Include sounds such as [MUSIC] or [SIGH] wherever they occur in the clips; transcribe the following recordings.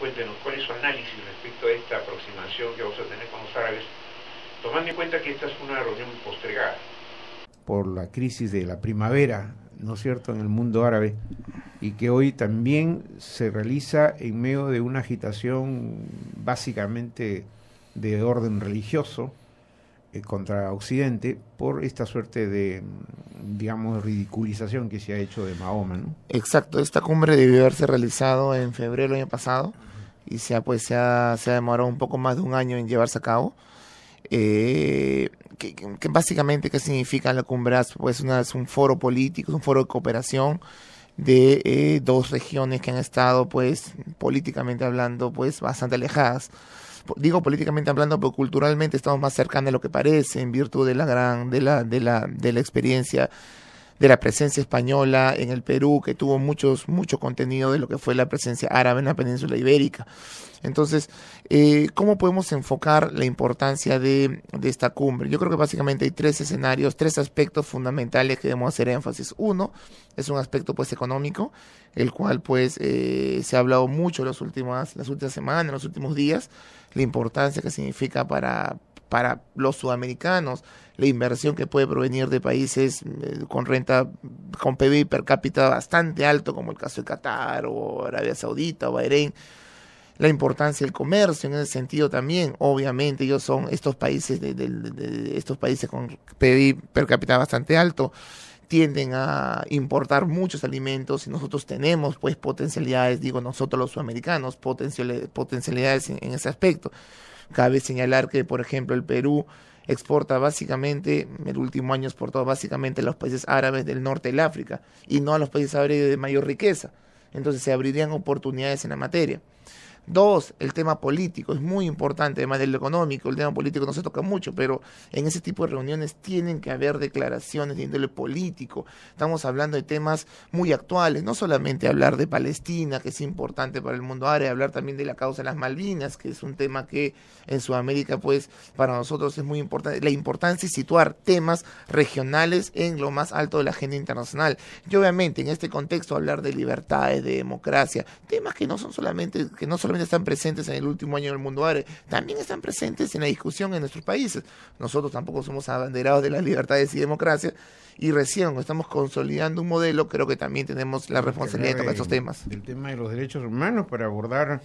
cuéntenos cuál es su análisis respecto a esta aproximación que vamos a tener con los árabes, tomando en cuenta que esta es una reunión postergada. Por la crisis de la primavera, ¿no es cierto?, en el mundo árabe, y que hoy también se realiza en medio de una agitación básicamente de orden religioso eh, contra Occidente por esta suerte de digamos, ridiculización que se ha hecho de Mahoma, ¿no? Exacto, esta cumbre debió haberse realizado en febrero del año pasado y se ha, pues, se ha, se demorado un poco más de un año en llevarse a cabo. Eh, que, básicamente, ¿qué significa la cumbre? Pues una, es un foro político, un foro de cooperación de eh, dos regiones que han estado, pues, políticamente hablando, pues, bastante alejadas digo políticamente hablando, pero culturalmente estamos más cercanos de lo que parece en virtud de la gran, de la, de la, de la experiencia de la presencia española en el Perú, que tuvo muchos, mucho contenido de lo que fue la presencia árabe en la península ibérica. Entonces, eh, ¿cómo podemos enfocar la importancia de, esta cumbre? Yo creo que básicamente hay tres escenarios, tres aspectos fundamentales que debemos hacer énfasis. Uno es un aspecto pues económico, el cual pues eh, se ha hablado mucho en las últimas semanas, en los últimos días, la importancia que significa para, para los sudamericanos, la inversión que puede provenir de países eh, con renta, con PBI per cápita bastante alto, como el caso de Qatar o Arabia Saudita o Bahrein, la importancia del comercio en ese sentido también, obviamente ellos son estos países de, estos países con PBI per cápita bastante alto tienden a importar muchos alimentos y nosotros tenemos pues potencialidades, digo nosotros los sudamericanos, potencialidades en ese aspecto. Cabe señalar que, por ejemplo, el Perú exporta básicamente, en el último año exportó básicamente a los países árabes del norte del África y no a los países árabes de mayor riqueza. Entonces se abrirían oportunidades en la materia. Dos, el tema político es muy importante, además del económico, el tema político no se toca mucho, pero en ese tipo de reuniones tienen que haber declaraciones de índole político. Estamos hablando de temas muy actuales, no solamente hablar de Palestina, que es importante para el mundo árabe, hablar también de la causa de las Malvinas, que es un tema que en Sudamérica, pues, para nosotros es muy importante. La importancia es situar temas regionales en lo más alto de la agenda internacional. Y obviamente, en este contexto, hablar de libertades, de democracia, temas que no son solamente, que no solamente están presentes en el último año del mundo árabe, también están presentes en la discusión en nuestros países. Nosotros tampoco somos abanderados de las libertades y democracia y recién estamos consolidando un modelo, creo que también tenemos la responsabilidad de estos temas. El tema de los derechos humanos para abordar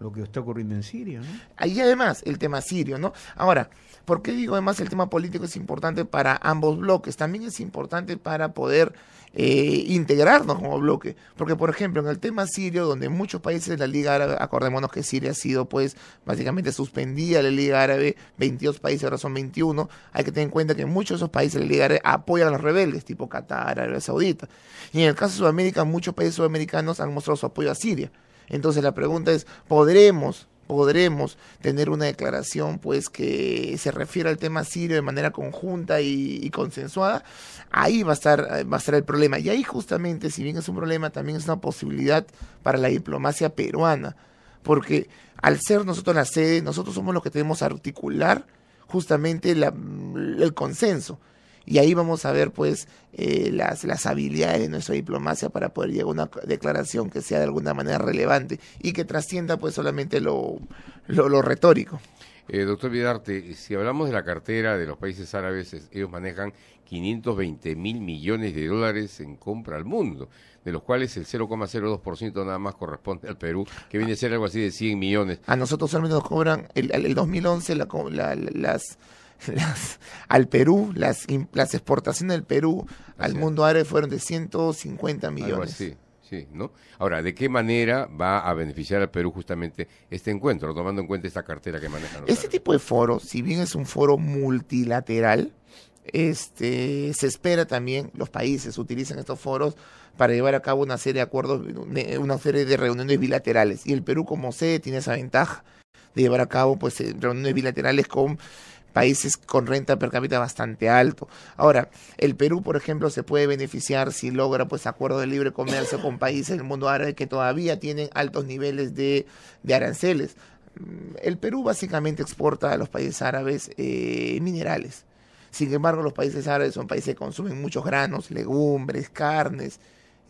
lo que está ocurriendo en Siria. ¿no? Ahí además el tema sirio, ¿no? Ahora, ¿por qué digo además el tema político es importante para ambos bloques? También es importante para poder eh, integrarnos como bloque. Porque, por ejemplo, en el tema sirio, donde muchos países de la Liga Árabe, acordémonos que Siria ha sido, pues, básicamente suspendida la Liga Árabe, 22 países, ahora son 21, hay que tener en cuenta que muchos de esos países de la Liga Árabe apoyan a los rebeldes, tipo Qatar, Arabia Saudita. Y en el caso de Sudamérica, muchos países sudamericanos han mostrado su apoyo a Siria. Entonces la pregunta es, ¿podremos podremos tener una declaración pues que se refiera al tema sirio de manera conjunta y, consensuada, ahí va a estar eh, va a el problema. Y ahí justamente, si bien es un problema, también es una posibilidad para la diplomacia peruana, porque al ser nosotros la sede, nosotros somos los que tenemos que articular justamente el consenso y ahí vamos a ver pues eh, las, las habilidades de nuestra diplomacia para poder llegar a una declaración que sea de alguna manera relevante y que trascienda pues solamente lo, lo, retórico. Eh, doctor Vidarte, si hablamos de la cartera de los países árabes, ellos manejan 520 mil millones de dólares en compra al mundo, de los cuales el 0,02% nada más corresponde al Perú, que viene a ser algo así de 100 millones. A nosotros solamente nos cobran, el, el 2011 la, las las, al Perú, las, las exportaciones del Perú al mundo árabe fueron de 150 millones. sí, sí, ¿no? Ahora, ¿de qué manera va a beneficiar al Perú justamente este encuentro, tomando en cuenta esta cartera que manejan? Este tipo de foro, si bien es un foro multilateral, este, se espera también, los países utilizan estos foros para llevar a cabo una serie de acuerdos, una serie de reuniones bilaterales. Y el Perú como sé, tiene esa ventaja de llevar a cabo pues eh, reuniones bilaterales con países con renta per cápita bastante alto. Ahora, el Perú, por ejemplo, se puede beneficiar si logra pues acuerdos de libre comercio con países del mundo árabe que todavía tienen altos niveles de, aranceles. Mm, el Perú básicamente exporta a los países árabes eh, minerales. Sin embargo, los países árabes son países que consumen muchos granos, legumbres, carnes.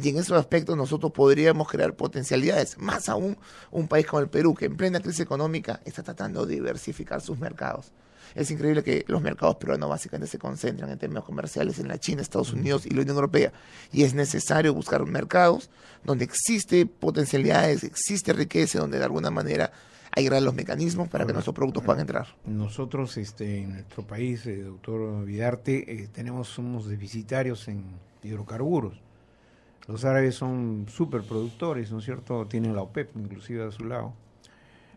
Y en esos aspectos nosotros podríamos crear potencialidades. Más aún un país como el Perú, que en plena crisis económica está tratando de diversificar sus mercados. Es increíble que los mercados peruanos básicamente se concentran en términos comerciales en la China, Estados Unidos y la Unión Europea. Y es necesario buscar mercados donde existe potencialidades, existe riqueza, donde de alguna manera hay los mecanismos para que nuestros productos eh, puedan entrar. Nosotros este, en nuestro país, eh, doctor Vidarte, eh, tenemos, somos deficitarios en hidrocarburos. Los árabes son productores, ¿no es cierto? Tienen la OPEP inclusive a su lado.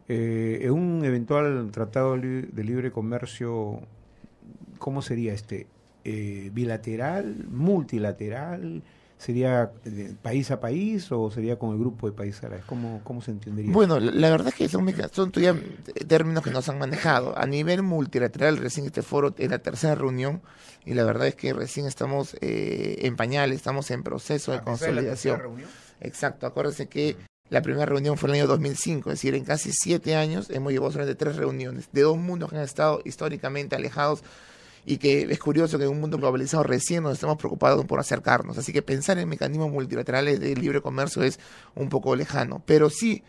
Eh, en un eventual tratado de libre comercio, ¿cómo sería este? Eh, ¿Bilateral? ¿Multilateral? ¿Sería país a país o sería con el grupo de países árabes? ¿Cómo, ¿Cómo se entendería? Bueno, la verdad es que son, son términos que nos han manejado. A nivel multilateral, recién este foro es la tercera reunión y la verdad es que recién estamos eh, en pañales, estamos en proceso de ah, consolidación. Exacto, acuérdense que mm. La primera reunión fue en el año 2005, es decir, en casi siete años hemos llevado solamente tres reuniones de dos mundos que han estado históricamente alejados y que es curioso que en un mundo globalizado recién nos estamos preocupados por acercarnos. Así que pensar en mecanismos multilaterales de libre comercio es un poco lejano, pero sí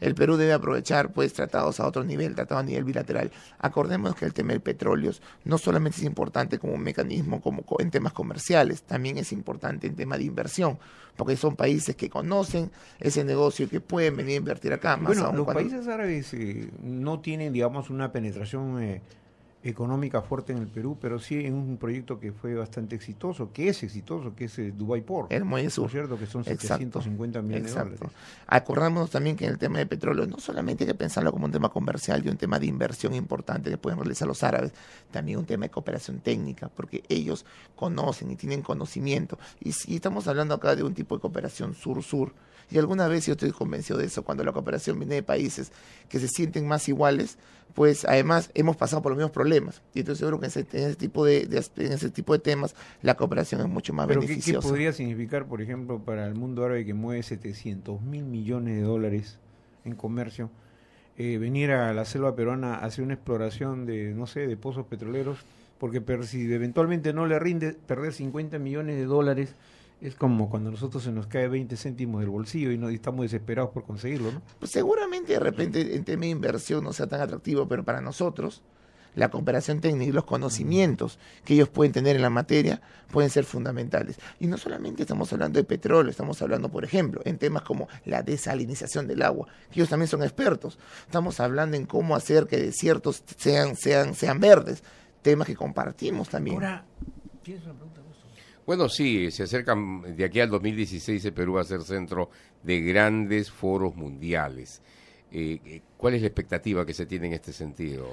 el Perú debe aprovechar pues tratados a otro nivel, tratados a nivel bilateral. Acordemos que el tema del petróleo no solamente es importante como un mecanismo como en temas comerciales, también es importante en tema de inversión, porque son países que conocen ese negocio y que pueden venir a invertir acá. bueno, los países árabes eh, no tienen, digamos, una penetración... Eh, económica fuerte en el Perú, pero sí en un proyecto que fue bastante exitoso, que es exitoso, que es el eh, Dubai Port. El muy Sur. cierto? Que son 750 millones dólares. Acordémonos también que en el tema de petróleo no solamente hay que pensarlo como un tema comercial y un tema de inversión importante que pueden realizar los árabes, también un tema de cooperación técnica, porque ellos conocen y tienen conocimiento. Y, si estamos hablando acá de un tipo de cooperación sur-sur, y alguna vez yo estoy convencido de eso, cuando la cooperación viene de países que se sienten más iguales, pues además hemos pasado por los mismos problemas. Y entonces yo creo que en ese, tipo, de, en ese tipo de temas la cooperación es mucho más beneficiosa. ¿qué, ¿Qué podría significar, por ejemplo, para el mundo árabe que mueve 700 mil millones de dólares en comercio? Eh, venir a la selva peruana a hacer una exploración de, no sé, de pozos petroleros, porque si eventualmente no le rinde perder 50 millones de dólares es como cuando nosotros se nos cae 20 céntimos del bolsillo y, no, estamos desesperados por conseguirlo, ¿no? Pues seguramente de repente en tema de inversión no sea tan atractivo, pero para nosotros la cooperación técnica y los conocimientos que ellos pueden tener en la materia pueden ser fundamentales. Y no solamente estamos hablando de petróleo, estamos hablando, por ejemplo, en temas como la desalinización del agua, que ellos también son expertos. Estamos hablando en cómo hacer que desiertos sean, sean, sean verdes, temas que compartimos también. Ahora, pregunta bueno, sí, se acercan, de aquí al 2016 el Perú va a ser centro de grandes foros mundiales. Eh, eh ¿Cuál es la expectativa que se tiene en este sentido?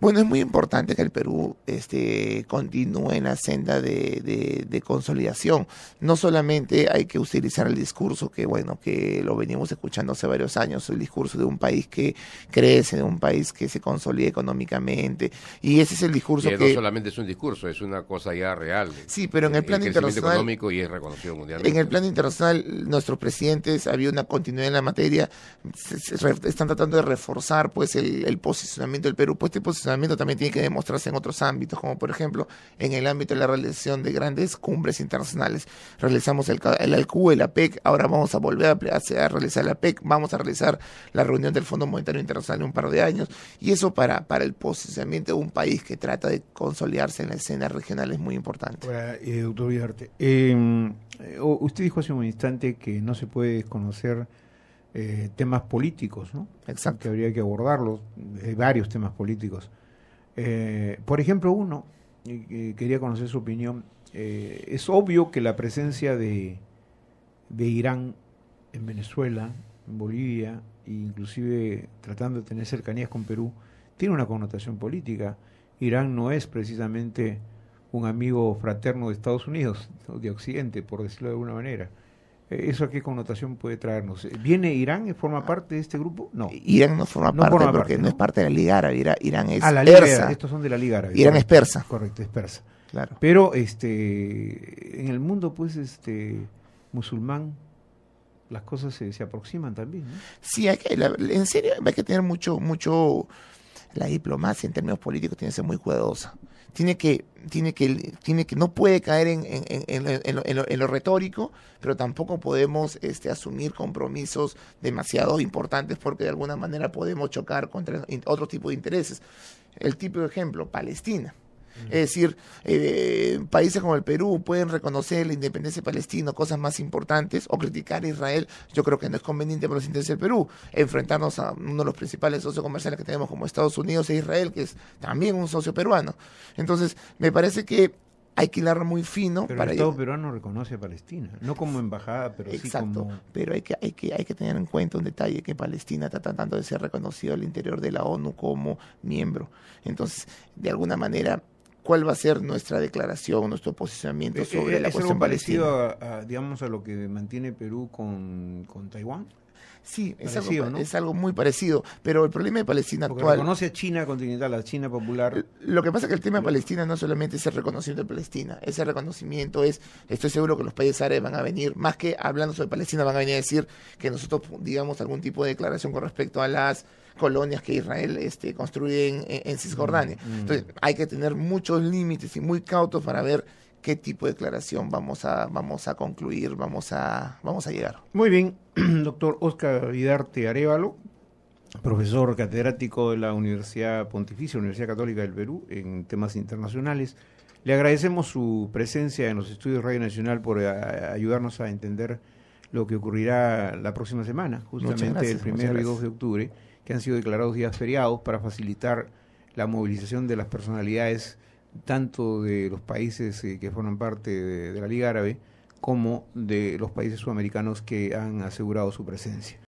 Bueno, es muy importante que el Perú este, continúe en la senda de, consolidación. No solamente hay que utilizar el discurso que, bueno, que lo venimos escuchando hace varios años, el discurso de un país que crece, de un país que se consolida económicamente. Y ese es el discurso y que... No solamente es un discurso, es una cosa ya real. Sí, pero en el, plano internacional... económico y es reconocido mundialmente. En el plan internacional, nuestros presidentes, había una continuidad en la materia, están tratando de reforzar pues el, el posicionamiento del Perú. Pues este posicionamiento posicionamiento también tiene que demostrarse en otros ámbitos, como por ejemplo en el ámbito de la realización de grandes cumbres internacionales. Realizamos el, el la el APEC, ahora vamos a volver a, a, realizar la PEC vamos a realizar la reunión del Fondo Monetario Internacional en un par de años, y eso para, para el posicionamiento de un país que trata de consolidarse en la escena regional es muy importante. Eh, doctor em, eh, usted dijo hace un instante que no se puede desconocer eh, temas políticos, ¿no? Exacto. Que habría que abordarlos, varios temas políticos. Eh, por ejemplo, uno, quería conocer su opinión, eh, es obvio que la presencia de, de Irán en Venezuela, en Bolivia, e inclusive tratando de tener cercanías con Perú, tiene una connotación política. Irán no es precisamente un amigo fraterno de Estados Unidos, de Occidente, por decirlo de alguna manera. ¿Eso a qué connotación puede traernos? ¿Viene Irán y forma parte de este grupo? No. Irán no forma parte porque ¿no? es parte de la Liga Árabe. Irán es ah, la persa. Estos son de la Liga Árabe. Irán es persa. Correcto, es persa. Claro. Pero este, en el mundo, pues, este, musulmán, las cosas se, se aproximan también. ¿no? Sí, hay que, en serio, hay que tener mucho, mucho. La diplomacia en términos políticos tiene que ser muy cuidadosa tiene que, tiene que, tiene que, no puede caer en, lo, en, lo, retórico, pero tampoco podemos este, asumir compromisos demasiado importantes porque de alguna manera podemos chocar contra otro tipo de intereses. El tipo de ejemplo, Palestina. Es decir, eh, países como el Perú pueden reconocer la independencia palestina, cosas más importantes, o criticar a Israel, yo creo que no es conveniente para los intereses del Perú. Enfrentarnos a uno de los principales socios comerciales que tenemos como Estados Unidos e Israel, que es también un socio peruano. Entonces, me parece que hay que hilar muy fino para el Estado peruano reconoce a Palestina, no como embajada, pero Exacto, sí como pero hay que hay que hay que tener en cuenta un detalle que Palestina está tratando de ser reconocido al interior de la ONU como miembro. Entonces, de alguna manera cuál va a ser nuestra declaración, nuestro posicionamiento eh, eh, sobre la cuestión palestina. parecido a, digamos, a lo que mantiene Perú con, Taiwán? Sí, es, algo, muy parecido, pero el problema de Palestina Porque actual... Reconoce China continental, a China popular. Lo que pasa es que el tema de Palestina no solamente es el reconocimiento de Palestina, ese reconocimiento es, estoy seguro que los países árabes van a venir, más que hablando sobre Palestina, van a venir a decir que nosotros digamos algún tipo de declaración con respecto a las colonias que Israel este, construye en, Cisjordania. Mm, mm. Entonces, hay que tener muchos límites y muy cautos para ver qué tipo de declaración vamos a, vamos a concluir, vamos a, vamos a llegar. Muy bien, [CLEARS THROAT] doctor Oscar Vidarte Arevalo, profesor catedrático de la Universidad Pontificia, Universidad Católica del Perú, en temas internacionales. Le agradecemos su presencia en los estudios Radio Nacional por eh, ayudarnos a entender lo que ocurrirá la próxima semana, justamente el primero y 2 de octubre que han sido declarados días feriados para facilitar la movilización de las personalidades tanto de los países eh, que forman parte de la Liga Árabe como de los países sudamericanos que han asegurado su presencia.